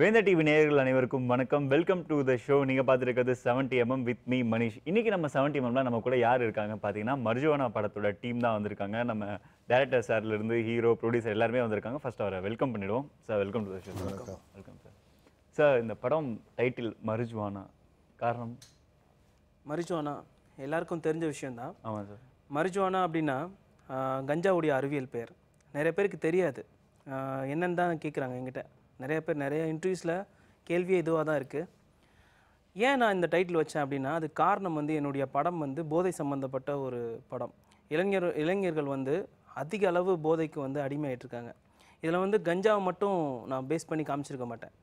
வேந்த TV நேயர்கள் அனைவருக்கும் வணக்கம் வெல்கம் டு த ஷோ நீங்கள் பார்த்துருக்கிறது seventy MM with me Manish இன்றைக்கி நம்ம செவன்டி எம்எம்லாம் நம்ம கூட யார் இருக்காங்க பார்த்தீங்கன்னா மர்ஜுவானா படத்தோட டீம் தான் வந்திருக்காங்க நம்ம டேரக்டர் சார்லேருந்து ஹீரோ ப்ரொடியூசர் எல்லாருமே வந்திருக்காங்க ஃபர்ஸ்ட் அவரை வெல்கம் பண்ணிவிடுவோம் sir welcome to the show welcome sir sir இந்த படம் டைட்டில் மருஜுவானா காரணம் மருஜுவானா எல்லாருக்கும் தெரிஞ்ச விஷயந்தான் ஆமாம் சார் மருஜுவானா அப்படின்னா கஞ்சாவுடைய அறிவியல் பெயர் நிறைய பேருக்கு தெரியாது என்னன்னு தான் கேட்குறாங்க எங்கிட்ட நிறைய பேர் நிறைய இன்டர்வியூஸில் கேள்வியே இதுவாக தான் இருக்குது ஏன் நான் இந்த டைட்டில் வச்சேன் அப்படின்னா அது காரணம் வந்து என்னுடைய படம் வந்து போதை சம்மந்தப்பட்ட ஒரு படம் இளைஞர் இளைஞர்கள் வந்து அதிக அளவு போதைக்கு வந்து அடிமையாயிட்ருக்காங்க இதில் வந்து கஞ்சாவை மட்டும் நான் பேஸ் பண்ணி காமிச்சிருக்க மாட்டேன்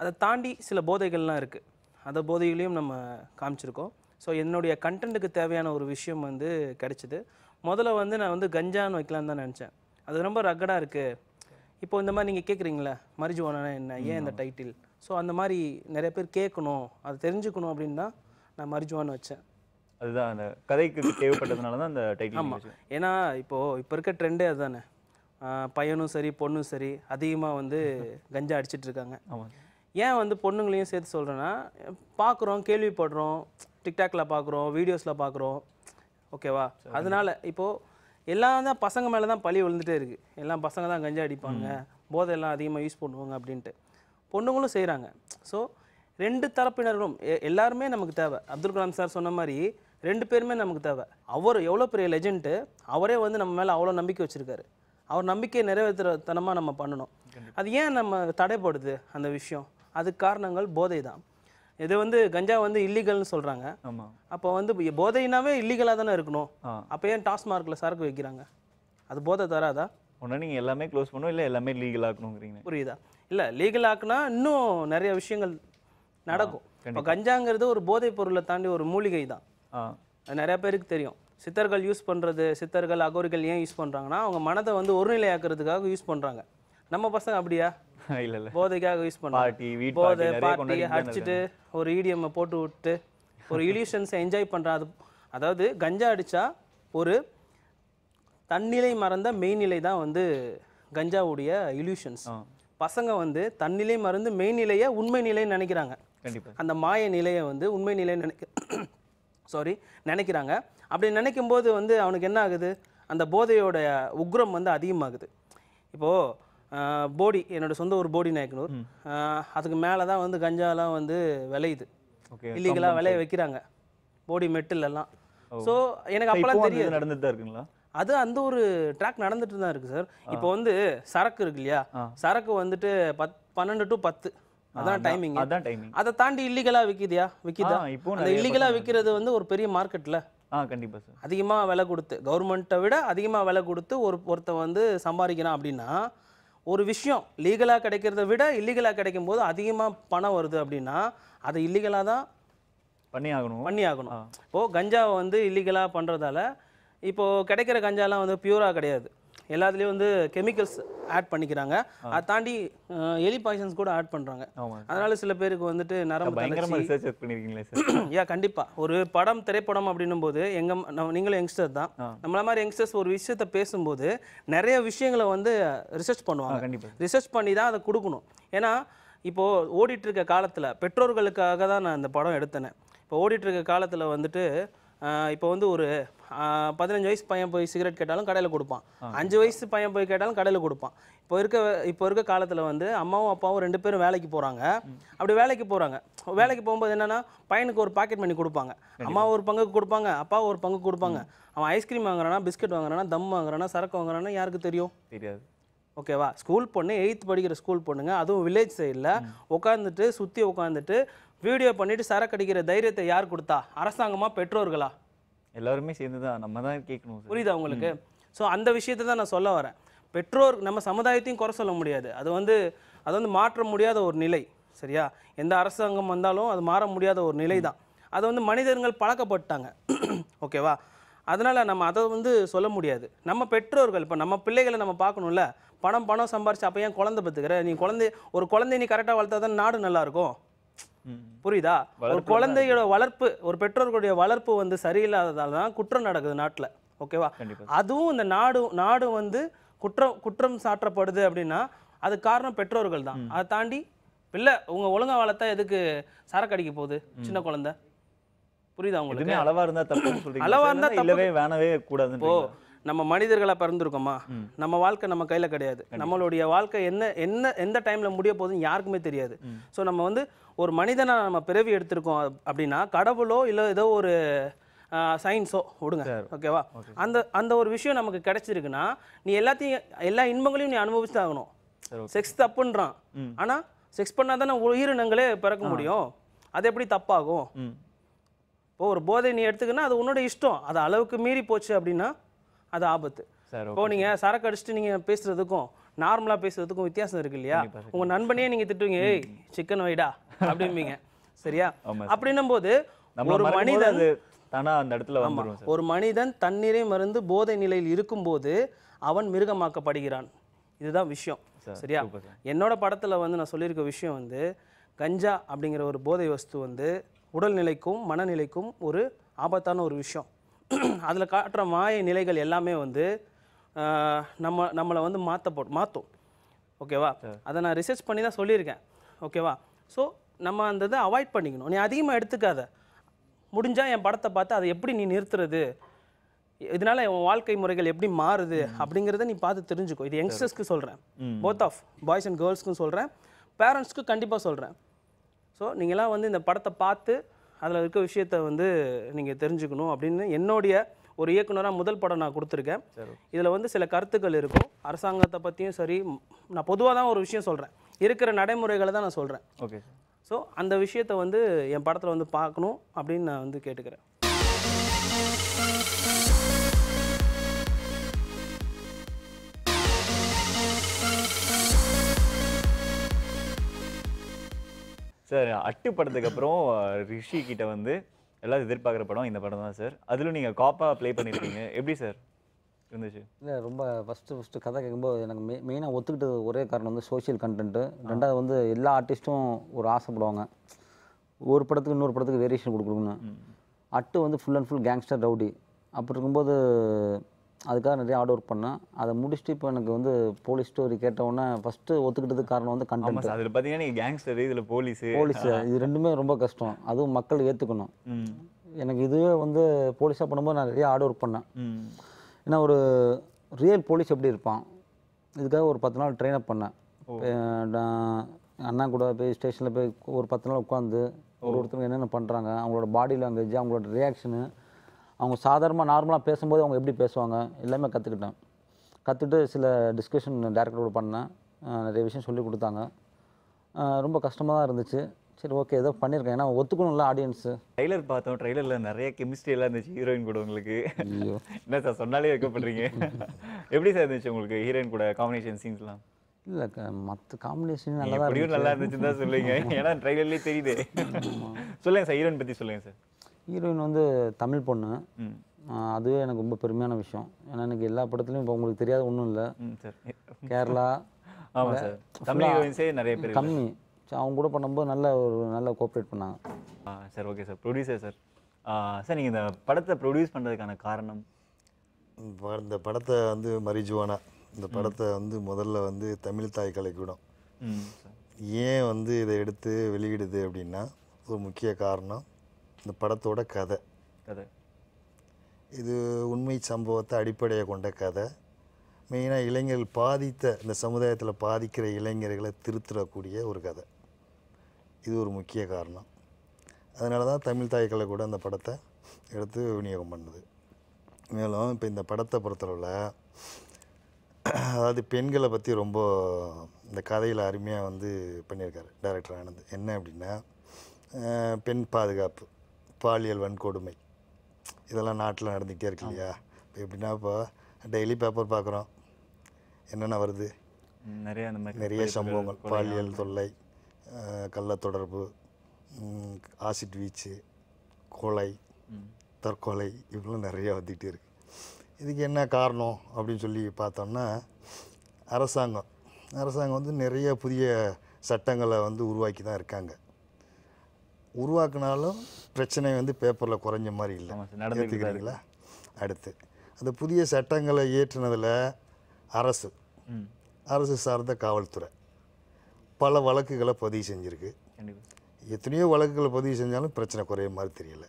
அதை தாண்டி சில போதைகள்லாம் இருக்குது அந்த போதைகளையும் நம்ம காமிச்சிருக்கோம் ஸோ என்னுடைய கண்டென்ட்டுக்கு தேவையான ஒரு விஷயம் வந்து கிடச்சிது முதல்ல வந்து நான் வந்து கஞ்சான்னு வைக்கலான்னு தான் நினச்சேன் அது ரொம்ப ரக்கடாக இருக்குது இப்போ இந்த மாதிரி நீங்கள் கேட்குறீங்களே மரிஜுவானா என்ன ஏன் இந்த டைட்டில் ஸோ அந்த மாதிரி நிறைய பேர் கேட்கணும் அதை தெரிஞ்சுக்கணும் அப்படின்னு தான் நான் மரிஜுவான்னு வச்சேன் அதுதான் அந்த கதைக்கு தேவைப்பட்டதுனால தான் அந்த டைட்டில் ஆமாம் ஏன்னா இப்போது இப்போ இருக்க ட்ரெண்டே அதுதானே பையனும் சரி பொண்ணும் சரி அதிகமாக வந்து கஞ்சா அடிச்சிட்ருக்காங்க இருக்காங்க ஏன் வந்து பொண்ணுங்களையும் சேர்த்து சொல்கிறேன்னா பார்க்குறோம் கேள்விப்படுறோம் டிக்டாக்ல பார்க்குறோம் வீடியோஸில் பார்க்குறோம் ஓகேவா அதனால இப்போது எல்லாம் தான் பசங்க மேலே தான் பழி விழுந்துட்டே இருக்குது எல்லாம் பசங்க தான் கஞ்சா அடிப்பாங்க போதையெல்லாம் அதிகமாக யூஸ் பண்ணுவாங்க அப்படின்ட்டு பொண்ணுங்களும் செய்கிறாங்க ஸோ ரெண்டு தரப்பினர்களும் எல்லாருமே நமக்கு தேவை அப்துல் கலாம் சார் சொன்ன மாதிரி ரெண்டு பேருமே நமக்கு தேவை அவர் எவ்வளோ பெரிய லெஜெண்ட்டு அவரே வந்து நம்ம மேலே அவ்வளோ நம்பிக்கை வச்சுருக்காரு அவர் நம்பிக்கையை நிறைவேற்ற தனமாக நம்ம பண்ணணும் அது ஏன் நம்ம தடைப்படுது அந்த விஷயம் அதுக்கு காரணங்கள் போதை தான் இது வந்து கஞ்சா வந்து இல்லீகல்னு சொல்கிறாங்க அப்போ வந்து போதைனாவே இல்லீகலாக தானே இருக்கணும் அப்போ ஏன் டாஸ்மார்க்கில் சரக்கு வைக்கிறாங்க அது போதை தராதா உடனே நீங்கள் எல்லாமே க்ளோஸ் பண்ணும் இல்லை எல்லாமே லீகல் ஆக்கணுங்கிறீங்க புரியுதா இல்லை லீகல் ஆக்குனா இன்னும் நிறைய விஷயங்கள் நடக்கும் இப்போ கஞ்சாங்கிறது ஒரு போதைப் பொருளை தாண்டி ஒரு மூலிகை தான் நிறைய பேருக்கு தெரியும் சித்தர்கள் யூஸ் பண்ணுறது சித்தர்கள் அகோரிகள் ஏன் யூஸ் பண்ணுறாங்கன்னா அவங்க மனதை வந்து ஒருநிலையாக்குறதுக்காக யூஸ் பண்ணுறாங்க நம்ம பசங்க அப்படியா இல்ல இல்ல போதைக்காக யூஸ் பண்ண பார்ட்டி வீட் போதை பார்ட்டி அடிச்சிட்டு ஒரு இடிஎம் போட்டு விட்டு ஒரு இலியூஷன்ஸை என்ஜாய் பண்ணுறது அதாவது கஞ்சா அடித்தா ஒரு தன்னிலை மறந்த மெய்நிலை தான் வந்து கஞ்சாவுடைய இல்யூஷன்ஸ் பசங்க வந்து தன்னிலை மறந்து மெய்நிலையை உண்மை நிலைன்னு நினைக்கிறாங்க கண்டிப்பாக அந்த மாய நிலையை வந்து உண்மை நிலைன்னு நினைக்க சாரி நினைக்கிறாங்க அப்படி நினைக்கும் போது வந்து அவனுக்கு என்ன ஆகுது அந்த போதையோட உக்ரம் வந்து அதிகமாகுது இப்போது போடி என்னோட சொந்த ஒரு போடி நாயக்கனூர் அதுக்கு மேலே தான் வந்து கஞ்சாலாம் வந்து விளையுது இல்லீகலாக விளைய வைக்கிறாங்க போடி மெட்டில் எல்லாம் ஸோ எனக்கு அப்பெல்லாம் தெரியும் நடந்துட்டு தான் இருக்குங்களா அது அந்த ஒரு ட்ராக் நடந்துட்டு தான் இருக்கு சார் இப்போ வந்து சரக்கு இருக்கு இல்லையா சரக்கு வந்துட்டு பத் பன்னெண்டு டு பத்து அதான் டைமிங் அதான் டைமிங் அதை தாண்டி இல்லீகலாக விற்கிதியா விற்கிதா இப்போ அந்த இல்லீகலாக விற்கிறது வந்து ஒரு பெரிய மார்க்கெட்ல ஆ கண்டிப்பாக சார் அதிகமாக விலை கொடுத்து கவர்மெண்ட்டை விட அதிகமாக விலை கொடுத்து ஒரு ஒருத்தன் வந்து சம்பாதிக்கிறான் அப்படின்னா ஒரு விஷயம் லீகலாக கிடைக்கிறத விட இல்லீகலாக கிடைக்கும் போது அதிகமாக பணம் வருது அப்படின்னா அதை இல்லீகலாக தான் பண்ணி ஆகணும் பண்ணி ஆகணும் இப்போது கஞ்சாவை வந்து இல்லீகலாக பண்ணுறதால இப்போது கிடைக்கிற கஞ்சாலாம் வந்து பியூராக கிடையாது எல்லாத்துலேயும் வந்து கெமிக்கல்ஸ் ஆட் பண்ணிக்கிறாங்க அதை தாண்டி எலி பாய்சன்ஸ் கூட ஆட் பண்ணுறாங்க அதனால சில பேருக்கு வந்துட்டு நரம்பு பயங்கரமாக கண்டிப்பாக ஒரு படம் திரைப்படம் அப்படின்னும் போது எங்கள் நீங்களும் யங்ஸ்டர் தான் நம்மள மாதிரி யங்ஸ்டர்ஸ் ஒரு விஷயத்த பேசும்போது நிறைய விஷயங்களை வந்து ரிசர்ச் பண்ணுவாங்க ரிசர்ச் பண்ணி தான் அதை கொடுக்கணும் ஏன்னா இப்போது ஓடிட்டு இருக்க காலத்தில் பெற்றோர்களுக்காக தான் நான் இந்த படம் எடுத்தேன் இப்போ ஓடிட்டு இருக்க காலத்தில் வந்துட்டு இப்போ வந்து ஒரு பதினஞ்சு வயசு பையன் போய் சிகரெட் கேட்டாலும் கடையில் கொடுப்பான் அஞ்சு வயசு பையன் போய் கேட்டாலும் கடையில் கொடுப்பான் இப்போ இருக்க இப்போ இருக்க காலத்தில் வந்து அம்மாவும் அப்பாவும் ரெண்டு பேரும் வேலைக்கு போகிறாங்க அப்படி வேலைக்கு போகிறாங்க வேலைக்கு போகும்போது என்னென்னா பையனுக்கு ஒரு பாக்கெட் பண்ணி கொடுப்பாங்க அம்மா ஒரு பங்குக்கு கொடுப்பாங்க அப்பா ஒரு பங்கு கொடுப்பாங்க அவன் ஐஸ்கிரீம் வாங்குறானா பிஸ்கட் வாங்குறானா தம் வாங்குறானா சரக்கு வாங்குறானா யாருக்கு தெரியும் தெரியாது ஓகேவா ஸ்கூல் பொண்ணு எயித் படிக்கிற ஸ்கூல் பொண்ணுங்க அதுவும் வில்லேஜ் சைடில் உட்காந்துட்டு சுற்றி உட்காந்துட்டு வீடியோ பண்ணிவிட்டு சரக்கு அடிக்கிற தைரியத்தை யார் கொடுத்தா அரசாங்கமா பெற்றோர்களா எல்லாருமே சேர்ந்து தான் நம்ம தான் கேட்கணும் புரியுதா உங்களுக்கு ஸோ அந்த விஷயத்தை தான் நான் சொல்ல வரேன் பெற்றோர் நம்ம சமுதாயத்தையும் குறை சொல்ல முடியாது அது வந்து அது வந்து மாற்ற முடியாத ஒரு நிலை சரியா எந்த அரசாங்கம் வந்தாலும் அது மாற முடியாத ஒரு நிலை தான் அதை வந்து மனிதர்கள் பழக்கப்பட்டாங்க ஓகேவா அதனால் நம்ம அதை வந்து சொல்ல முடியாது நம்ம பெற்றோர்கள் இப்போ நம்ம பிள்ளைகளை நம்ம பார்க்கணும்ல பணம் பணம் சம்பாரிச்சு அப்போ ஏன் குழந்தை பார்த்துக்கிற நீ குழந்தை ஒரு குழந்தை நீ கரெக்டாக வளர்த்தா தான் நாடு நல்லாயிருக்கும் புரியுதா ஒரு குழந்தையோட வளர்ப்பு ஒரு பெற்றோர்களுடைய வளர்ப்பு வந்து சரியில்லாததால தான் குற்றம் நடக்குது நாட்டில் ஓகேவா அதுவும் இந்த நாடு நாடு வந்து குற்றம் குற்றம் சாற்றப்படுது அப்படின்னா அது காரணம் பெற்றோர்கள் தான் அதை தாண்டி இல்லை உங்க ஒழுங்கா வளர்த்தா எதுக்கு சரக்கு அடிக்க போகுது சின்ன குழந்தை புரியுதா உங்களுக்கு அளவா இருந்தா தப்பு அளவா இருந்தா இல்லவே வேணவே கூடாது நம்ம மனிதர்களாக பிறந்திருக்கோமா நம்ம வாழ்க்கை நம்ம கையில் கிடையாது நம்மளுடைய வாழ்க்கை என்ன என்ன எந்த டைமில் முடிய போகுதுன்னு யாருக்குமே தெரியாது ஸோ நம்ம வந்து ஒரு மனிதனை நம்ம பிறவி எடுத்திருக்கோம் அப்படின்னா கடவுளோ இல்லை ஏதோ ஒரு சயின்ஸோ விடுங்க ஓகேவா அந்த அந்த ஒரு விஷயம் நமக்கு கிடைச்சிருக்குன்னா நீ எல்லாத்தையும் எல்லா இன்பங்களையும் நீ அனுபவிச்சு ஆகணும் செக்ஸ் தப்புன்றான் ஆனால் செக்ஸ் பண்ணால் தானே உயிரினங்களே பிறக்க முடியும் அது எப்படி தப்பாகும் இப்போ ஒரு போதை நீ எடுத்துக்கினா அது உன்னோட இஷ்டம் அது அளவுக்கு மீறி போச்சு அப்படின்னா அது ஆபத்து இப்போ நீங்க சரக்கு அடிச்சுட்டு நீங்க பேசுறதுக்கும் நார்மலா பேசுறதுக்கும் வித்தியாசம் இருக்கு இல்லையா உங்கள் நண்பனே நீங்க திட்டுவீங்க ஏய் சிக்கன் வைடா அப்படிம்பீங்க சரியா அப்படின்னும் போது ஒரு மனிதன் தானா அந்த இடத்துல வந்துடும் ஒரு மனிதன் தண்ணீரை மருந்து போதை நிலையில் இருக்கும்போது அவன் மிருகமாக்கப்படுகிறான் இதுதான் விஷயம் சரியா என்னோட படத்துல வந்து நான் சொல்லியிருக்க விஷயம் வந்து கஞ்சா அப்படிங்கிற ஒரு போதை வஸ்து வந்து உடல்நிலைக்கும் மனநிலைக்கும் ஒரு ஆபத்தான ஒரு விஷயம் அதில் காட்டுற மாய நிலைகள் எல்லாமே வந்து நம்ம நம்மளை வந்து மாற்ற போ மாற்றும் ஓகேவா அதை நான் ரிசர்ச் பண்ணி தான் சொல்லியிருக்கேன் ஓகேவா ஸோ நம்ம அந்த இதை அவாய்ட் பண்ணிக்கணும் நீ அதிகமாக எடுத்துக்காத முடிஞ்சால் என் படத்தை பார்த்து அதை எப்படி நீ நிறுத்துறது இதனால உன் வாழ்க்கை முறைகள் எப்படி மாறுது அப்படிங்கிறத நீ பார்த்து தெரிஞ்சுக்கோ இது யங்ஸ்டர்ஸ்க்கு சொல்கிறேன் போத் ஆஃப் பாய்ஸ் அண்ட் கேர்ள்ஸ்க்கும் சொல்கிறேன் பேரண்ட்ஸ்க்கு கண்டிப்பாக சொல்கிறேன் ஸோ நீங்களாம் வந்து இந்த படத்தை பார்த்து அதில் இருக்க விஷயத்த வந்து நீங்கள் தெரிஞ்சுக்கணும் அப்படின்னு என்னுடைய ஒரு இயக்குனராக முதல் படம் நான் கொடுத்துருக்கேன் இதில் வந்து சில கருத்துக்கள் இருக்கும் அரசாங்கத்தை பற்றியும் சரி நான் பொதுவாக தான் ஒரு விஷயம் சொல்கிறேன் இருக்கிற நடைமுறைகளை தான் நான் சொல்கிறேன் ஓகே ஸோ அந்த விஷயத்தை வந்து என் படத்தில் வந்து பார்க்கணும் அப்படின்னு நான் வந்து கேட்டுக்கிறேன் சார் அட்டு படத்துக்கு அப்புறம் ரிஷி கிட்ட வந்து எல்லாரும் எதிர்பார்க்குற படம் இந்த படம் தான் சார் அதிலும் நீங்கள் காப்பா ப்ளே பண்ணியிருக்கீங்க எப்படி சார் இருந்துச்சு இல்லை ரொம்ப ஃபஸ்ட்டு ஃபஸ்ட்டு கதை கேட்கும்போது எனக்கு மெ மெயினாக ஒத்துக்கிட்டது ஒரே காரணம் வந்து சோஷியல் கண்டென்ட்டு ரெண்டாவது வந்து எல்லா ஆர்டிஸ்ட்டும் ஒரு ஆசைப்படுவாங்க ஒரு படத்துக்கு இன்னொரு படத்துக்கு வேரியேஷன் கொடுக்கணும்னு அட்டு வந்து full and full gangster rowdy அப்படி இருக்கும்போது அதுக்காக நிறைய ஹார்ட் ஒர்க் பண்ணேன் அதை முடிச்சுட்டு இப்போ எனக்கு வந்து போலீஸ் ஸ்டோரி கேட்டவுடனே ஃபஸ்ட்டு ஒத்துக்கிட்டதுக்கு காரணம் வந்து கண்டென்ட் அதில் பார்த்தீங்கன்னா நீங்கள் கேங்ஸ்டர் இதில் போலீஸ் போலீஸ் இது ரெண்டுமே ரொம்ப கஷ்டம் அதுவும் மக்கள் ஏற்றுக்கணும் எனக்கு இதுவே வந்து போலீஸாக பண்ணும்போது நான் நிறைய ஹார்ட் ஒர்க் பண்ணேன் ஏன்னா ஒரு ரியல் போலீஸ் எப்படி இருப்பான் இதுக்காக ஒரு பத்து நாள் ட்ரெயின் அப் பண்ணேன் அண்ணா கூட போய் ஸ்டேஷனில் போய் ஒரு பத்து நாள் உட்காந்து ஒரு ஒருத்தவங்க என்னென்ன பண்ணுறாங்க அவங்களோட பாடி லாங்குவேஜ் அவங்களோட ரியாக்ஷனு அவங்க சாதாரணமாக நார்மலாக பேசும்போது அவங்க எப்படி பேசுவாங்க எல்லாமே கற்றுக்கிட்டேன் கற்றுட்டு சில டிஸ்கஷன் கூட பண்ணேன் நிறைய விஷயம் சொல்லி கொடுத்தாங்க ரொம்ப கஷ்டமாக தான் இருந்துச்சு சரி ஓகே ஏதோ பண்ணியிருக்கேன் ஏன்னா ஒத்துக்கணும்ல ஆடியன்ஸு ட்ரைலர் பார்த்தோம் ட்ரைலரில் நிறைய கெமிஸ்ட்ரி எல்லாம் இருந்துச்சு ஹீரோயின் கூட உங்களுக்கு என்ன சார் சொன்னாலே வைக்கப்படுறீங்க எப்படி சார் இருந்துச்சு உங்களுக்கு ஹீரோயின் கூட காம்பினேஷன் சீன்ஸ்லாம் இல்லை மற்ற காம்பினேஷன் நல்லா தான் நல்லா இருந்துச்சுன்னு தான் சொல்லுங்க ஏன்னா ட்ரைலர்லேயே தெரியுது சொல்லுங்கள் சார் ஹீரோயின் பற்றி சொல்லுங்கள் சார் ஹீரோயின் வந்து தமிழ் பொண்ணு அதுவே எனக்கு ரொம்ப பெருமையான விஷயம் ஏன்னா எனக்கு எல்லா படத்துலையும் இப்போ உங்களுக்கு தெரியாத ஒன்றும் இல்லை கேரளா கம்மி அவங்க கூட பண்ணும்போது நல்ல ஒரு நல்ல கோஆப்ரேட் பண்ணாங்க sir okay sir producer sir sir நீங்கள் இந்த படத்தை ப்ரொடியூஸ் பண்ணுறதுக்கான காரணம் இந்த படத்தை வந்து மரிஜுவானா இந்த படத்தை வந்து முதல்ல வந்து தமிழ் தாய் கலைக்கூடம் ஏன் வந்து இதை எடுத்து வெளியிடுது அப்படின்னா ஒரு முக்கிய காரணம் இந்த படத்தோட கதை கதை இது உண்மை சம்பவத்தை அடிப்படையாக கொண்ட கதை மெயினாக இளைஞர்கள் பாதித்த இந்த சமுதாயத்தில் பாதிக்கிற இளைஞர்களை திருத்தரக்கூடிய ஒரு கதை இது ஒரு முக்கிய காரணம் அதனால தான் தமிழ் தாய்க்களை கூட அந்த படத்தை எடுத்து விநியோகம் பண்ணுது மேலும் இப்போ இந்த படத்தை பொறுத்தளவில் அதாவது பெண்களை பற்றி ரொம்ப இந்த கதையில் அருமையாக வந்து பண்ணியிருக்காரு டேரக்டர் ஆனந்த் என்ன அப்படின்னா பெண் பாதுகாப்பு பாலியல் வன்கொடுமை இதெல்லாம் நாட்டில் நடந்துகிட்டே இருக்கு இல்லையா இப்போ எப்படின்னா இப்போ டெய்லி பேப்பர் பார்க்குறோம் என்னென்ன வருது நிறைய நிறைய சம்பவங்கள் பாலியல் தொல்லை கள்ள தொடர்பு ஆசிட் வீச்சு கொலை தற்கொலை இப்படிலாம் நிறையா வந்துக்கிட்டே இருக்குது இதுக்கு என்ன காரணம் அப்படின்னு சொல்லி பார்த்தோம்னா அரசாங்கம் அரசாங்கம் வந்து நிறைய புதிய சட்டங்களை வந்து உருவாக்கி தான் இருக்காங்க உருவாக்குனாலும் பிரச்சனை வந்து பேப்பரில் குறைஞ்ச மாதிரி இல்லை நடந்துக்கிறீங்களா அடுத்து அந்த புதிய சட்டங்களை இயற்றினதில் அரசு அரசு சார்ந்த காவல்துறை பல வழக்குகளை பதிவு செஞ்சுருக்கு எத்தனையோ வழக்குகளை பதிவு செஞ்சாலும் பிரச்சனை குறைய மாதிரி தெரியல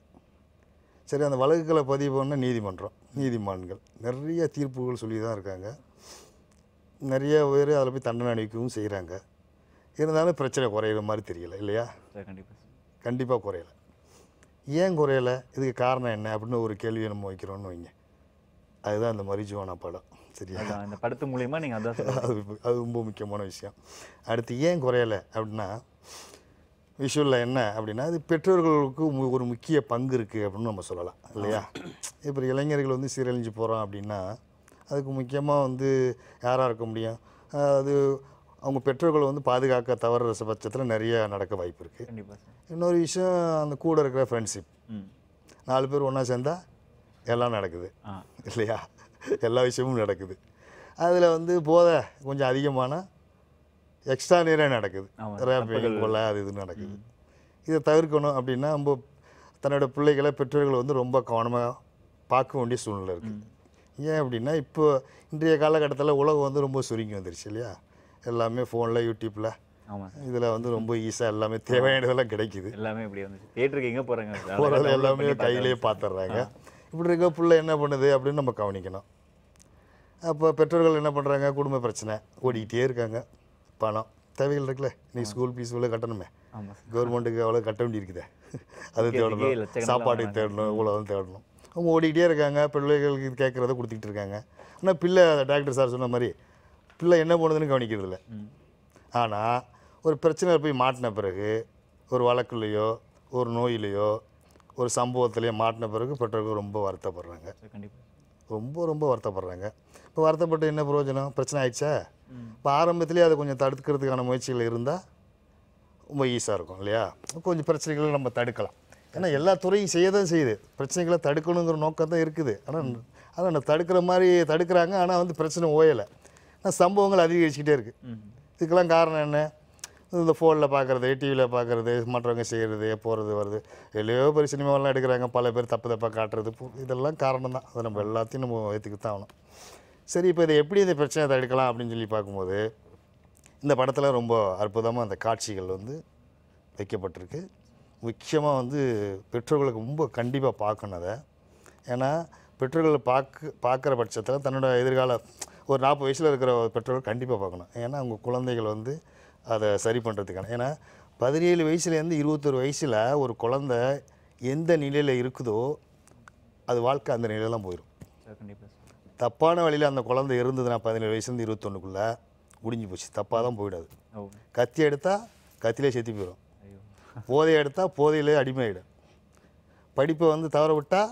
சரி அந்த வழக்குகளை பதிவு பண்ண நீதிமன்றம் நீதிமான்கள் நிறைய தீர்ப்புகள் சொல்லி தான் இருக்காங்க நிறைய பேர் அதில் போய் தண்டனை அணிக்கவும் செய்கிறாங்க இருந்தாலும் பிரச்சனை குறையிற மாதிரி தெரியல இல்லையா கண்டிப்பாக கண்டிப்பாக குறையலை ஏன் குறையலை இதுக்கு காரணம் என்ன அப்படின்னு ஒரு கேள்வியை நம்ம வைக்கிறோன்னு வைங்க அதுதான் இந்த மரிஜுவானா படம் சரியா அந்த படத்து மூலிமா நீங்கள் அதான் அது அது ரொம்ப முக்கியமான விஷயம் அடுத்து ஏன் குறையலை அப்படின்னா விஷுவலில் என்ன அப்படின்னா அது பெற்றோர்களுக்கு ஒரு முக்கிய பங்கு இருக்குது அப்படின்னு நம்ம சொல்லலாம் இல்லையா இப்போ இளைஞர்கள் வந்து சீரழிஞ்சு போகிறோம் அப்படின்னா அதுக்கு முக்கியமாக வந்து யாராக இருக்க முடியும் அது அவங்க பெற்றோர்களை வந்து பாதுகாக்க தவறுற பட்சத்தில் நிறைய நடக்க வாய்ப்பு இருக்குது இன்னொரு விஷயம் அந்த கூட இருக்கிற ஃப்ரெண்ட்ஷிப் நாலு பேர் ஒன்றா சேர்ந்தால் எல்லாம் நடக்குது இல்லையா எல்லா விஷயமும் நடக்குது அதில் வந்து போத கொஞ்சம் அதிகமான எக்ஸ்ட்ரா நேரம் நடக்குது ரேப்பிங் கொலை அது இது நடக்குது இதை தவிர்க்கணும் அப்படின்னா நம்ம தன்னோட பிள்ளைகளை பெற்றோர்களை வந்து ரொம்ப கவனமாக பார்க்க வேண்டிய சூழ்நிலை இருக்குது ஏன் அப்படின்னா இப்போ இன்றைய காலகட்டத்தில் உலகம் வந்து ரொம்ப சுருங்கி வந்துருச்சு இல்லையா எல்லாமே ஃபோனில் யூடியூப்பில் ஆமாம் இதில் வந்து ரொம்ப ஈஸியாக எல்லாமே தேவையானதெல்லாம் கிடைக்குது எல்லாமே இப்படி வந்து தேட்டருக்கு எங்கே போகிறாங்க போகிறது எல்லாமே கையிலேயே பார்த்துட்றாங்க இப்படி இருக்க பிள்ளை என்ன பண்ணுது அப்படின்னு நம்ம கவனிக்கணும் அப்போ பெற்றோர்கள் என்ன பண்ணுறாங்க குடும்ப பிரச்சனை ஓடிக்கிட்டே இருக்காங்க பணம் தேவைகள் இருக்குல்ல நீ ஸ்கூல் ஃபீஸ் இவ்வளோ கட்டணுமே கவர்மெண்ட்டுக்கு அவ்வளோ கட்ட வேண்டியிருக்குதே அது தேடணும் சாப்பாட்டுக்கு தேடணும் இவ்வளோதான் தேடணும் அவங்க ஓடிக்கிட்டே இருக்காங்க பிள்ளைகளுக்கு கேட்குறத கொடுத்துக்கிட்டு இருக்காங்க ஆனால் பிள்ளை டாக்டர் சார் சொன்ன மாதிரி பிள்ளை என்ன போனதுன்னு கவனிக்கிறது இல்லை ஆனால் ஒரு பிரச்சனை போய் மாட்டின பிறகு ஒரு வழக்குலேயோ ஒரு நோயிலையோ ஒரு சம்பவத்திலேயோ மாட்டின பிறகு பெற்றோர்கள் ரொம்ப வருத்தப்படுறாங்க ரொம்ப ரொம்ப வருத்தப்படுறாங்க இப்போ வருத்தப்பட்டு என்ன பிரயோஜனம் பிரச்சனை ஆயிடுச்சா இப்போ ஆரம்பத்துலேயே அதை கொஞ்சம் தடுக்கிறதுக்கான முயற்சிகள் இருந்தால் ரொம்ப ஈஸியாக இருக்கும் இல்லையா கொஞ்சம் பிரச்சனைகளை நம்ம தடுக்கலாம் ஏன்னா எல்லா துறையும் செய்ய தான் செய்யுது பிரச்சனைகளை தடுக்கணுங்கிற நோக்கம் தான் இருக்குது ஆனால் ஆனால் தடுக்கிற மாதிரி தடுக்கிறாங்க ஆனால் வந்து பிரச்சனை ஓயலை ஆனால் சம்பவங்கள் அதிகரிச்சுக்கிட்டே இருக்குது இதுக்கெல்லாம் காரணம் என்ன இந்த ஃபோனில் பார்க்குறது டிவியில் பார்க்குறது மற்றவங்க செய்கிறது போகிறது வருது எல்லையோ பெரிய சினிமாவெல்லாம் எடுக்கிறாங்க பல பேர் தப்பு தப்பாக காட்டுறது இதெல்லாம் காரணம் தான் அதை நம்ம எல்லாத்தையும் நம்ம ஏற்றுக்க தான் ஆகணும் சரி இப்போ இதை எப்படி இந்த பிரச்சனை தடுக்கலாம் அப்படின்னு சொல்லி பார்க்கும்போது இந்த படத்தில் ரொம்ப அற்புதமாக அந்த காட்சிகள் வந்து வைக்கப்பட்டிருக்கு முக்கியமாக வந்து பெற்றோர்களுக்கு ரொம்ப கண்டிப்பாக பார்க்கணும் அதை ஏன்னா பெற்றோர்கள் பார்க்க பார்க்குற பட்சத்தில் தன்னோட எதிர்கால ஒரு நாற்பது வயசில் இருக்கிற பெற்றோர் கண்டிப்பாக பார்க்கணும் ஏன்னா அவங்க குழந்தைகள் வந்து அதை சரி பண்ணுறதுக்கான ஏன்னா பதினேழு வயசுலேருந்து இருபத்தொரு வயசில் ஒரு குழந்த எந்த நிலையில் இருக்குதோ அது வாழ்க்கை அந்த நிலையில தான் போயிடும் தப்பான வழியில் அந்த குழந்தை இருந்ததுன்னா பதினேழு வயசுலேருந்து இருபத்தொன்னுக்குள்ளே முடிஞ்சு போச்சு தப்பாக தான் போயிடாது கத்தி எடுத்தால் கத்திலே செத்து போயிடும் போதையை எடுத்தால் போதையிலே அடிமையாயிடும் படிப்பை வந்து தவற விட்டால்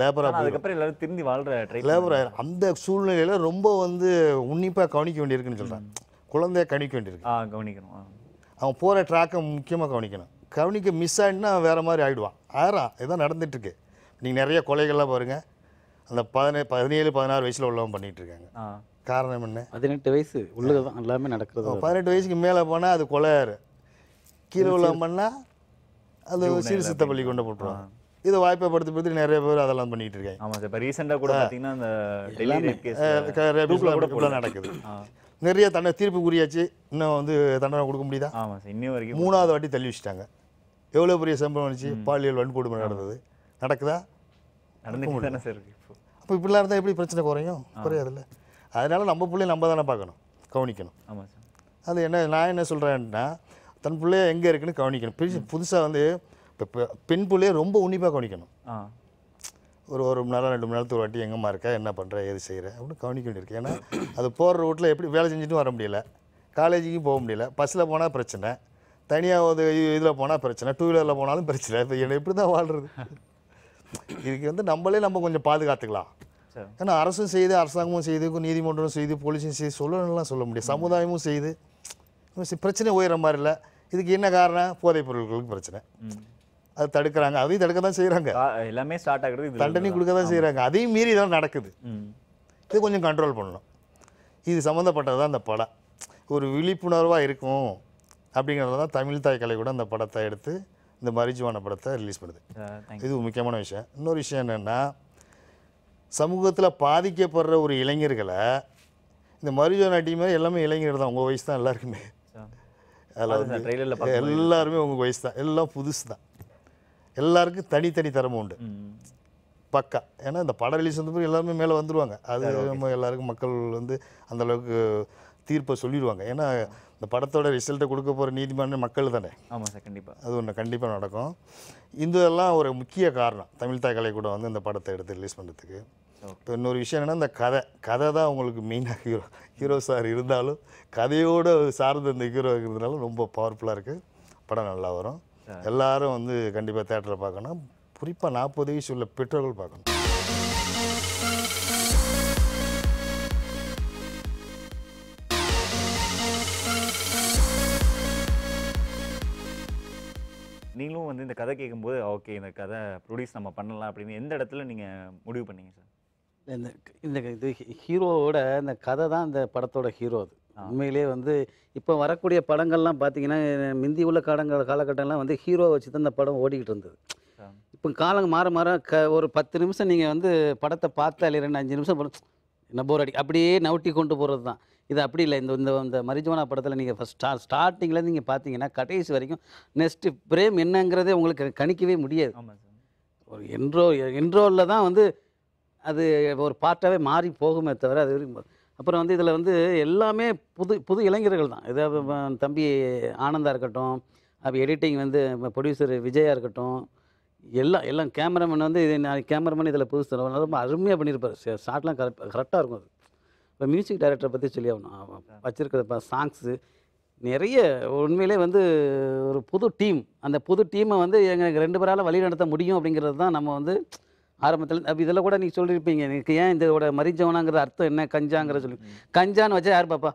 லேபர் அதுக்கப்புறம் எல்லாரும் திரும்பி வாழ்கிற லேபர் அந்த சூழ்நிலையில் ரொம்ப வந்து உன்னிப்பாக கவனிக்க வேண்டியிருக்குன்னு சொல்கிறேன் குழந்தைய கவனிக்க வேண்டியிருக்கு ஆ கவனிக்கணும் அவன் போகிற ட்ராக்கை முக்கியமாக கவனிக்கணும் கவனிக்க மிஸ் ஆகிட்டுனா வேறு மாதிரி ஆகிடுவான் ஆறான் இதான் நடந்துகிட்ருக்கு நீங்கள் நிறைய கொலைகள்லாம் பாருங்கள் அந்த பதினே பதினேழு பதினாறு வயசில் உள்ளவன் பண்ணிகிட்ருக்காங்க காரணம் என்ன பதினெட்டு வயசு உள்ளது தான் எல்லாமே நடக்கிறது பதினெட்டு வயசுக்கு மேலே போனால் அது கொலையாரு கீழே உள்ளவன் பண்ணால் அது சீர்சித்த பள்ளி கொண்டு போட்டுருவான் இதை வாய்ப்பை படுத்தி படுத்தி நிறைய பேர் அதெல்லாம் பண்ணிட்டு இருக்காங்க ஆமா சார் இப்போ ரீசெண்டாக கூட பார்த்தீங்கன்னா அந்த டெல்லி கூட நடக்குது நிறைய தண்டனை தீர்ப்பு கூறியாச்சு இன்னும் வந்து தண்டனை கொடுக்க முடியுதா ஆமாம் சார் இன்னும் வரைக்கும் மூணாவது வாட்டி தள்ளி வச்சுட்டாங்க எவ்வளோ பெரிய சம்பவம் வந்துச்சு பாலியல் வன்கொடுமை நடந்தது நடக்குதா நடந்துட்டு சார் அப்போ இப்படிலாம் இருந்தால் எப்படி பிரச்சனை குறையும் குறையாதுல்ல அதனால் நம்ம பிள்ளைய நம்ம தானே பார்க்கணும் கவனிக்கணும் ஆமாம் சார் அது என்ன நான் என்ன சொல்கிறேன்னா தன் பிள்ளைய எங்கே இருக்குன்னு கவனிக்கணும் புதுசாக வந்து இப்போ பெண் ரொம்ப உன்னிப்பாக கவனிக்கணும் ஒரு ஒரு மணி நேரம் ரெண்டு மணி நேரத்துக்கு ஒரு வாட்டி எங்கம்மா இருக்கா என்ன பண்ணுற ஏது செய்கிற அப்படின்னு கவனிக்க வேண்டியிருக்கு ஏன்னா அது போகிற ரூட்டில் எப்படி வேலை செஞ்சுட்டும் வர முடியல காலேஜுக்கும் போக முடியல பஸ்ஸில் போனால் பிரச்சனை தனியாக ஒரு இதில் போனால் பிரச்சனை டூ வீலரில் போனாலும் பிரச்சனை இப்போ என்ன எப்படி தான் வாழ்றது இதுக்கு வந்து நம்மளே நம்ம கொஞ்சம் பாதுகாத்துக்கலாம் ஏன்னா அரசும் செய்து அரசாங்கமும் செய்து நீதிமன்றம் செய்து போலீஸும் செய்து சொல்லணும்லாம் சொல்ல முடியும் சமுதாயமும் செய்து பிரச்சனை உயர மாதிரி இல்லை இதுக்கு என்ன காரணம் போதைப் பொருட்களுக்கு பிரச்சனை அதை தடுக்கிறாங்க அதையும் தடுக்க தான் செய்கிறாங்க எல்லாமே ஸ்டார்ட் ஆகிறது தண்டனையும் கொடுக்க தான் செய்கிறாங்க அதையும் மீறி இதெல்லாம் நடக்குது இது கொஞ்சம் கண்ட்ரோல் பண்ணணும் இது சம்மந்தப்பட்டது தான் அந்த படம் ஒரு விழிப்புணர்வாக இருக்கும் அப்படிங்கிறது தான் தமிழ் தாய் கலை கூட அந்த படத்தை எடுத்து இந்த மரிஜுவான படத்தை ரிலீஸ் பண்ணுது இது முக்கியமான விஷயம் இன்னொரு விஷயம் என்னென்னா சமூகத்தில் பாதிக்கப்படுற ஒரு இளைஞர்களை இந்த மருஜுவான டீமே எல்லாமே இளைஞர் தான் உங்கள் வயசு தான் எல்லாருக்குமே அதில் எல்லாருமே உங்கள் வயசு தான் எல்லாம் புதுசு தான் எல்லாருக்கும் தனித்தனி திறமை உண்டு பக்கா ஏன்னா இந்த படம் ரிலீஸ் வந்தபோது எல்லாருமே மேலே வந்துடுவாங்க அது எல்லாருக்கும் மக்கள் வந்து அந்தளவுக்கு தீர்ப்பை சொல்லிடுவாங்க ஏன்னா இந்த படத்தோட ரிசல்ட்டை கொடுக்க போகிற நீதிமன்ற மக்கள் தானே ஆமாம் சார் கண்டிப்பாக அது ஒன்று கண்டிப்பாக நடக்கும் இதெல்லாம் ஒரு முக்கிய காரணம் தமிழ் தாய் கூட வந்து இந்த படத்தை எடுத்து ரிலீஸ் பண்ணுறதுக்கு இப்போ இன்னொரு விஷயம் என்னென்னா இந்த கதை கதை தான் உங்களுக்கு மெயினாக ஹீரோ ஹீரோ சார் இருந்தாலும் கதையோடு சார்ந்த இந்த ஹீரோ இருக்கிறதுனால ரொம்ப பவர்ஃபுல்லாக இருக்குது படம் நல்லா வரும் எல்லாரும் வந்து கண்டிப்பாக தேட்டரில் பார்க்கணும் குறிப்பாக நாற்பது வயசு உள்ள பெற்றோர்கள் பார்க்கணும் நீங்களும் வந்து இந்த கதை கேட்கும்போது ஓகே இந்த கதை ப்ரொடியூஸ் நம்ம பண்ணலாம் அப்படின்னு எந்த இடத்துல நீங்கள் முடிவு பண்ணீங்க சார் இந்த இந்த இது ஹீரோவோட இந்த கதை தான் இந்த படத்தோட ஹீரோ அது உண்மையிலே வந்து இப்போ வரக்கூடிய படங்கள்லாம் பார்த்தீங்கன்னா மிந்தி உள்ள காலங்கள் காலகட்டம்லாம் வந்து ஹீரோ வச்சு தான் இந்த படம் ஓடிக்கிட்டு இருந்தது இப்போ காலம் மாற மாற க ஒரு பத்து நிமிஷம் நீங்கள் வந்து படத்தை இல்லை ரெண்டு அஞ்சு நிமிஷம் படம் என்ன போர் அடி அப்படியே நவுட்டி கொண்டு போகிறது தான் இது அப்படி இல்லை இந்த இந்த இந்த மரிஜோனா படத்தில் நீங்கள் ஃபஸ்ட் ஸ்டா ஸ்டார்டிங்கில் நீங்கள் பார்த்தீங்கன்னா கடைசி வரைக்கும் நெக்ஸ்ட்டு பிரேம் என்னங்கிறதே உங்களுக்கு கணிக்கவே முடியாது ஒரு என்ட்ரோ என்ரோவில் தான் வந்து அது ஒரு பார்ட்டாகவே மாறி போகுமே தவிர அது அப்புறம் வந்து இதில் வந்து எல்லாமே புது புது இளைஞர்கள் தான் இதாவது தம்பி ஆனந்தாக இருக்கட்டும் அப்போ எடிட்டிங் வந்து ப்ரொடியூசர் விஜயாக இருக்கட்டும் எல்லாம் எல்லாம் கேமராமேன் வந்து இது நான் கேமராமேன் இதில் புதுசு ரொம்ப அருமையாக பண்ணியிருப்பார் ஷார்ட்லாம் கரெக்ட் கரெக்டாக இருக்கும் அது இப்போ மியூசிக் டைரக்டரை பற்றி சொல்லி ஆகணும் வச்சுருக்கிற சாங்ஸு நிறைய உண்மையிலே வந்து ஒரு புது டீம் அந்த புது டீமை வந்து எங்கள் ரெண்டு பேரால் வழி நடத்த முடியும் அப்படிங்கிறது தான் நம்ம வந்து ஆரம்பத்தில் இதில் கூட நீங்கள் சொல்லியிருப்பீங்க எனக்கு ஏன் இதோட மரிஜவனாங்கிற அர்த்தம் என்ன கஞ்சாங்கிற சொல்லி கஞ்சான்னு வச்சா யார் பாப்பா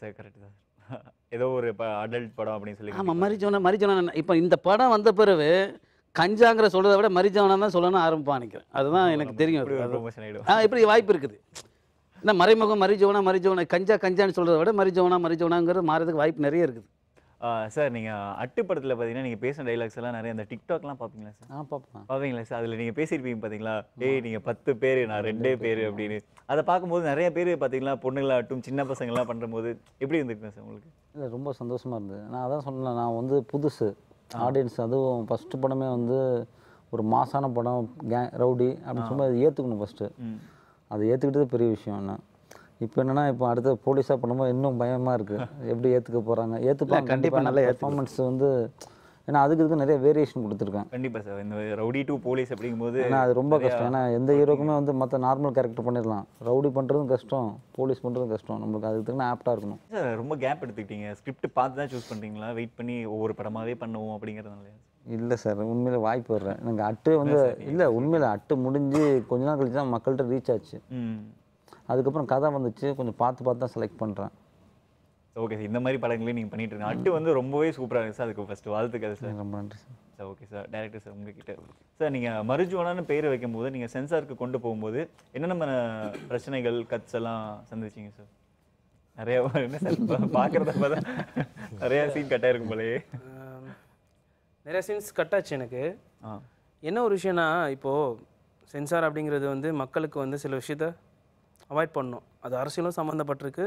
சரி கரெக்ட் தான் ஏதோ ஒரு அடல்ட் படம் அப்படின்னு சொல்லி ஆமாம் மரிஜவனா மரிஜவனா இப்போ இந்த படம் வந்த பிறகு கஞ்சாங்கிற சொல்கிறத விட மரிஜவனா தான் சொல்லணும்னு ஆரம்பிப்பா நினைக்கிறேன் அதுதான் எனக்கு தெரியும் ஆ இப்படி வாய்ப்பு இருக்குது ஏன்னா மறைமுகம் மரிஜவனா மரிஜவனா கஞ்சா கஞ்சான்னு சொல்கிறத விட மரிஜவனா மரிஜவனாங்கிறது மாறதுக்கு வாய்ப்பு நிறைய இருக்குது சார் நீங்கள் அட்டு படத்தில் பார்த்தீங்கன்னா நீங்கள் பேசின டைலாக்ஸ் எல்லாம் நிறைய அந்த டிக்டாக்லாம் பார்ப்பீங்களா சார் ஆ பார்ப்பேன் பார்ப்பீங்களா சார் அதில் நீங்கள் பேசியிருப்பீங்க பார்த்தீங்களா ஏய் நீங்கள் பத்து பேர் நான் ரெண்டே பேர் அப்படின்னு அதை பார்க்கும்போது நிறைய பேர் பார்த்தீங்களா பொண்ணுங்களாகட்டும் சின்ன பசங்கள்லாம் பண்ணும்போது எப்படி இருந்துருக்குங்க சார் உங்களுக்கு இல்லை ரொம்ப சந்தோஷமாக இருந்தது நான் அதான் சொன்னேன் நான் வந்து புதுசு ஆடியன்ஸ் அதுவும் ஃபஸ்ட்டு படமே வந்து ஒரு மாசான படம் கே ரவுடி அப்படின்னு சொல்லும்போது அதை ஏற்றுக்கணும் ஃபஸ்ட்டு அதை ஏற்றுக்கிட்டது பெரிய விஷயம் என்ன இப்போ என்னென்னா இப்போ அடுத்த போலீஸாக பண்ணும்போது இன்னும் பயமாக இருக்குது எப்படி ஏற்றுக்க போகிறாங்க ஏற்றுப்பாங்க கண்டிப்பாக நல்ல பர்ஃபார்மன்ஸ் வந்து ஏன்னா அதுக்கு இதுக்கு நிறைய வேரியேஷன் கொடுத்துருக்கேன் கண்டிப்பாக சார் இந்த ரவுடி டூ போலீஸ் அப்படிங்கும்போது ஏன்னா அது ரொம்ப கஷ்டம் ஏன்னா எந்த ஹீரோக்குமே வந்து மற்ற நார்மல் கேரக்டர் பண்ணிடலாம் ரவுடி பண்ணுறதும் கஷ்டம் போலீஸ் பண்ணுறதும் கஷ்டம் நம்மளுக்கு அதுக்கு தகுந்த ஆப்டாக இருக்கணும் சார் ரொம்ப கேப் எடுத்துக்கிட்டீங்க ஸ்கிரிப்ட் பார்த்து தான் சூஸ் பண்ணுறீங்களா வெயிட் பண்ணி ஒவ்வொரு படமாகவே பண்ணுவோம் அப்படிங்கிறதுனால இல்லை சார் உண்மையில் வாய்ப்பு வர்றேன் எனக்கு அட்டு வந்து இல்லை உண்மையில் அட்டு முடிஞ்சு கொஞ்ச நாள் கழிச்சு தான் மக்கள்கிட்ட ரீச் ஆச்சு அதுக்கப்புறம் கதை வந்துச்சு கொஞ்சம் பார்த்து பார்த்து தான் செலக்ட் பண்ணுறேன் ஓகே சார் இந்த மாதிரி படங்களே நீங்கள் பண்ணிட்டு இருக்கீங்க அட்டு வந்து ரொம்பவே சூப்பராக இருக்குது சார் அதுக்கு ஃபஸ்ட்டு வாழ்த்துக்கள் சார் ரொம்ப நன்றி sir sir okay sir director sir உங்ககிட்ட சார் நீங்கள் மருஜுவனான பேர் வைக்கும்போது நீங்கள் சென்சாருக்கு கொண்டு போகும்போது என்னென்ன பிரச்சனைகள் கட்ஸ் எல்லாம் சந்திச்சிங்க சார் நிறையா என்ன சார் பார்க்குறத பார்த்தா நிறையா சீன் கட்டாக இருக்கும் போலே நிறையா சீன்ஸ் கட்டாச்சு எனக்கு என்ன ஒரு விஷயம்னா இப்போது சென்சார் அப்படிங்கிறது வந்து மக்களுக்கு வந்து சில விஷயத்தை அவாய்ட் பண்ணணும் அது அரசியலும் சம்மந்தப்பட்டிருக்கு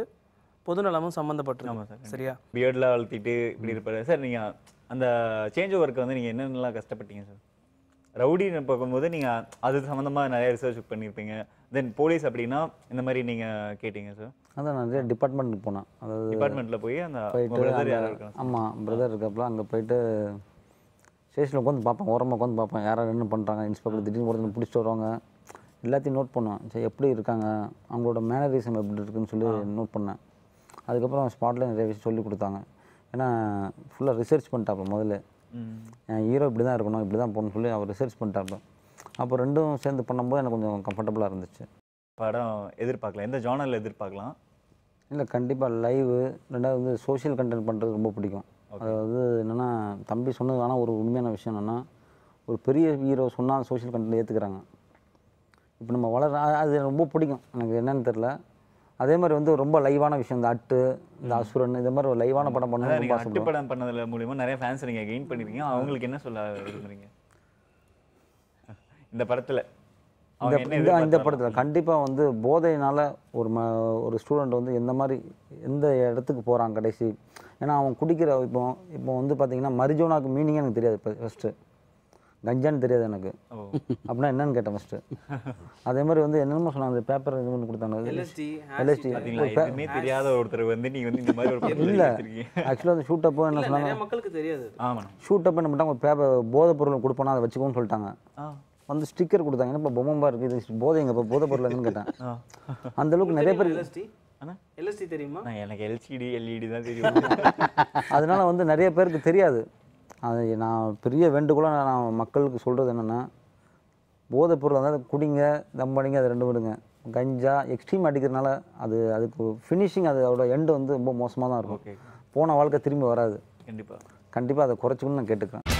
பொதுநலமும் சம்மந்தப்பட்டிருக்கு சரியா பியர்டில் வளர்த்திட்டு இப்படி இருப்பாரு சார் நீங்கள் அந்த சேஞ்ச் ஒர்க்கை வந்து நீங்கள் என்னென்னலாம் கஷ்டப்பட்டீங்க சார் ரவுடின்னு பார்க்கும்போது நீங்கள் அது சம்மந்தமாக நிறைய ரிசர்ச் பண்ணியிருப்பீங்க தென் போலீஸ் அப்படின்னா இந்த மாதிரி நீங்கள் கேட்டீங்க சார் அதான் நிறைய டிபார்ட்மெண்ட்டுக்கு போனேன் அதாவது டிபார்ட்மெண்ட்டில் போய் அந்த ஆமாம் பிரதர் இருக்கப்பலாம் அங்கே போயிட்டு ஸ்டேஷனில் உட்காந்து பார்ப்பேன் உரமாக உட்காந்து பார்ப்பேன் யாராவது என்ன பண்ணுறாங்க இன்ஸ்பெக்டர் திடீர்னு ஒருத்தர் பிடிச்சிட்டு வருவாங்க எல்லாத்தையும் நோட் பண்ணுவேன் சரி எப்படி இருக்காங்க அவங்களோட மேனரிசம் எப்படி இருக்குன்னு சொல்லி நோட் பண்ணேன் அதுக்கப்புறம் ஸ்பாட்டில் நிறைய விஷயம் சொல்லி கொடுத்தாங்க ஏன்னா ஃபுல்லாக ரிசர்ச் பண்ணிட்டாப்ல முதல்ல என் ஹீரோ இப்படி தான் இருக்கணும் இப்படி தான் போகணும்னு சொல்லி அவர் ரிசர்ச் பண்ணிட்டாப்ல அப்போ ரெண்டும் சேர்ந்து பண்ணும்போது எனக்கு கொஞ்சம் கம்ஃபர்டபுளாக இருந்துச்சு படம் எதிர்பார்க்கலாம் எந்த ஜோனலில் எதிர்பார்க்கலாம் இல்லை கண்டிப்பாக லைவு ரெண்டாவது வந்து சோஷியல் கண்டென்ட் பண்ணுறது ரொம்ப பிடிக்கும் அதாவது என்னென்னா தம்பி சொன்னது ஆனால் ஒரு உண்மையான விஷயம் என்னென்னா ஒரு பெரிய ஹீரோ சொன்னால் சோஷியல் கண்டென்ட் ஏற்றுக்கிறாங்க இப்போ நம்ம வளர அது ரொம்ப பிடிக்கும் எனக்கு என்னன்னு தெரில அதே மாதிரி வந்து ரொம்ப லைவான விஷயம் இந்த அட்டு இந்த அசுரன் இது மாதிரி ஒரு லைவான படம் பண்ணி அட்டு படம் பண்ணதில் மூலியமாக நிறைய ஃபேன்ஸ் நீங்கள் கெயின் பண்ணிருக்கீங்க அவங்களுக்கு என்ன சொல்ல விரும்புறீங்க இந்த படத்தில் இந்த இந்த படத்தில் கண்டிப்பாக வந்து போதையினால் ஒரு ம ஒரு ஸ்டூடெண்ட் வந்து எந்த மாதிரி எந்த இடத்துக்கு போகிறான் கடைசி ஏன்னா அவன் குடிக்கிற இப்போ இப்போ வந்து பார்த்தீங்கன்னா மரிஜோனாக்கு மீனிங்கே எனக்கு தெரியாது இப்போ ஃபஸ்ட்டு கஞ்சான்னு தெரியாது எனக்கு அப்படின்னா என்னன்னு கேட்டேன் ஃபஸ்ட்டு அதே மாதிரி வந்து என்னென்னமோ சொன்னாங்க அந்த பேப்பர் இது பண்ணி கொடுத்தாங்க எல்எஸ்டி தெரியாத ஒருத்தர் வந்து நீ வந்து இந்த மாதிரி இல்லை ஆக்சுவலாக அந்த ஷூட் அப்போ என்ன சொன்னாங்க மக்களுக்கு தெரியாது ஆமாம் ஷூட் அப் என்ன பண்ணிட்டாங்க பேப்பர் போதை பொருள் கொடுப்போம்னா அதை வச்சுக்கோன்னு சொல்லிட்டாங்க வந்து ஸ்டிக்கர் கொடுத்தாங்க என்னப்பா பொம்மா இருக்குது இது போதை எங்கப்பா போதை பொருள் எங்கன்னு கேட்டேன் அந்த அளவுக்கு நிறைய பேர் எல்எஸ்டி தெரியுமா எனக்கு எல்சிடி எல்இடி e தான் தெரியும் அதனால வந்து நிறைய பேருக்கு தெரியாது அது நான் பெரிய வேண்டுகோளாக நான் மக்களுக்கு சொல்கிறது என்னென்னா போதைப் பொருள் அதாவது குடிங்க தம் பண்ணிங்க அது ரெண்டு விடுங்க கஞ்சா எக்ஸ்ட்ரீம் அடிக்கிறதுனால அது அதுக்கு ஃபினிஷிங் அது அதோட எண்டு வந்து ரொம்ப மோசமாக தான் இருக்கும் போன வாழ்க்கை திரும்பி வராது கண்டிப்பாக கண்டிப்பாக அதை குறைச்சிக்கணும்னு நான் கேட்டுக்கிறேன்